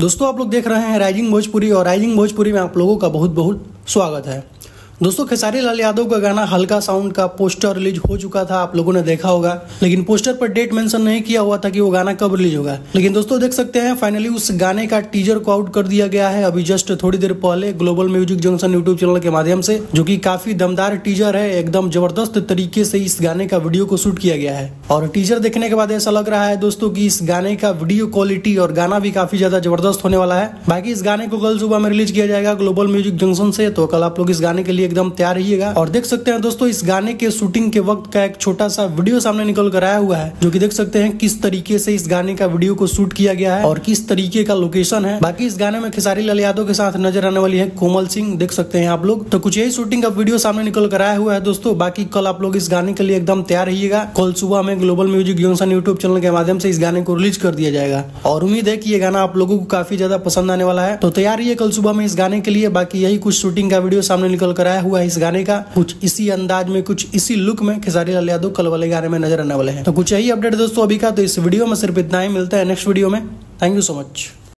दोस्तों आप लोग देख रहे हैं राइजिंग भोजपुरी और राइजिंग भोजपुरी में आप लोगों का बहुत बहुत स्वागत है दोस्तों खेसारी लाल यादव का गाना हल्का साउंड का पोस्टर रिलीज हो चुका था आप लोगों ने देखा होगा लेकिन पोस्टर पर डेट मेंशन नहीं किया हुआ था कि वो गाना कब रिलीज होगा लेकिन दोस्तों देख सकते हैं फाइनली उस गाने का टीजर को आउट कर दिया गया है अभी जस्ट थोड़ी देर पहले global music junction YouTube channel के माध्यम से जो की काफी दमदार टीजर है एकदम जबरदस्त तरीके से इस गाने का वीडियो को शूट किया गया है और टीजर देखने के बाद ऐसा लग रहा है दोस्तों की इस गाने का वीडियो क्वालिटी और गाना भी काफी ज्यादा जबरदस्त होने वाला है बाकी इस गाने को कल सुबह में रिलीज किया जाएगा ग्लोबल म्यूजिक जंक्शन से तो कल आप लोग इस गाने के लिए एकदम तैयार रहिएगा और देख सकते हैं दोस्तों इस गाने के शूटिंग के वक्त का एक छोटा सा वीडियो सामने निकल कर आया हुआ है जो की देख सकते हैं किस तरीके से इस गाने का वीडियो को शूट किया गया है और किस तरीके का लोकेशन है बाकी इस गाने में खेसारी लाल यादव के साथ नजर आने वाली है कोमल सिंह देख सकते हैं आप लोग तो कुछ यही शूटिंग का वीडियो सामने निकल कर आया हुआ है दोस्तों बाकी कल आप लोग इस गाने के लिए एकदम तैयार रहिएगा कल सुबह में global music junction YouTube channel के माध्यम से इस गाने को रिलीज कर दिया जाएगा और उम्मीद है कि ये गाना आप लोगों को काफी ज्यादा पसंद आने वाला है तो तैयार रहिए कल सुबह में इस गाने के लिए बाकी यही कुछ शूटिंग का वीडियो सामने निकल कर आया गाया हुआ है इस गाने का कुछ इसी अंदाज में कुछ इसी लुक में खेसारी लाल यादव कल वाले गाने में नजर आने वाले हैं तो कुछ यही अपडेट दोस्तों अभी का तो इस वीडियो में सिर्फ इतना ही मिलता है नेक्स्ट वीडियो में थैंक यू सो मच